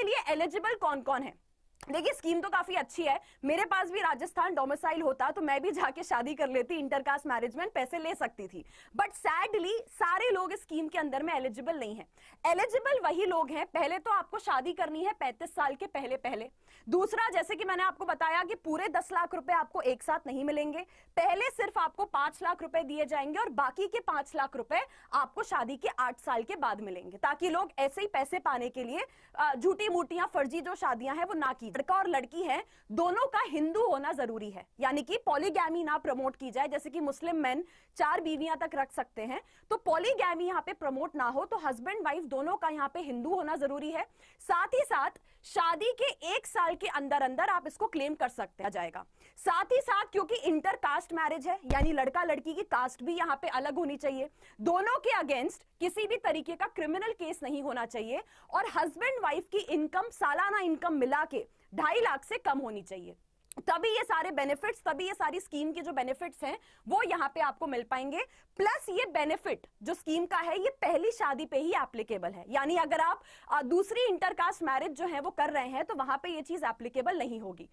के लिए एलिजिबल कौन कौन है देखिए स्कीम तो काफी अच्छी है मेरे पास भी राजस्थान डोमिसाइल होता तो मैं भी जाके शादी कर लेती इंटरकास्ट मैरिज में पैसे ले सकती थी बट सैडली सारे लोग इस स्कीम के अंदर में एलिजिबल नहीं है एलिजिबल वही लोग हैं पहले तो आपको शादी करनी है पैंतीस साल के पहले पहले दूसरा जैसे कि मैंने आपको बताया कि पूरे दस लाख रुपए आपको एक साथ नहीं मिलेंगे पहले सिर्फ आपको पांच लाख रुपए दिए जाएंगे और बाकी के पांच लाख रुपए आपको शादी के आठ साल के बाद मिलेंगे ताकि लोग ऐसे ही पैसे पाने के लिए झूठी मूटियां फर्जी जो शादियां हैं वो ना की लड़का और लड़की है दोनों का हिंदू होना जरूरी है यानी कि पॉलीगैमी ना प्रमोट की जाए जैसे कि मुस्लिम मैन चार बीवियां तक रख सकते हैं तो पॉलीगैमी यहाँ पे प्रमोट ना हो तो हस्बैंड वाइफ दोनों का यहाँ पे हिंदू होना जरूरी है साथ ही साथ शादी के एक साल के अंदर अंदर आप इसको क्लेम कर सकते जाएगा साथ ही साथ क्योंकि इंटर कास्ट मैरिज है यानी लड़का लड़की की कास्ट भी यहाँ पे अलग होनी चाहिए दोनों के अगेंस्ट किसी भी तरीके का क्रिमिनल केस नहीं होना चाहिए और हस्बैंड वाइफ की इनकम सालाना इनकम मिला के ढाई लाख से कम होनी चाहिए तभी ये सारे बेनिफिट्स तभी ये सारी स्कीम के जो बेनिफिट्स हैं वो यहाँ पे आपको मिल पाएंगे प्लस ये बेनिफिट जो स्कीम का है ये पहली शादी पे ही एप्लीकेबल है यानी अगर आप दूसरी इंटरकास्ट मैरिज जो है वो कर रहे हैं तो वहां पे ये चीज एप्लीकेबल नहीं होगी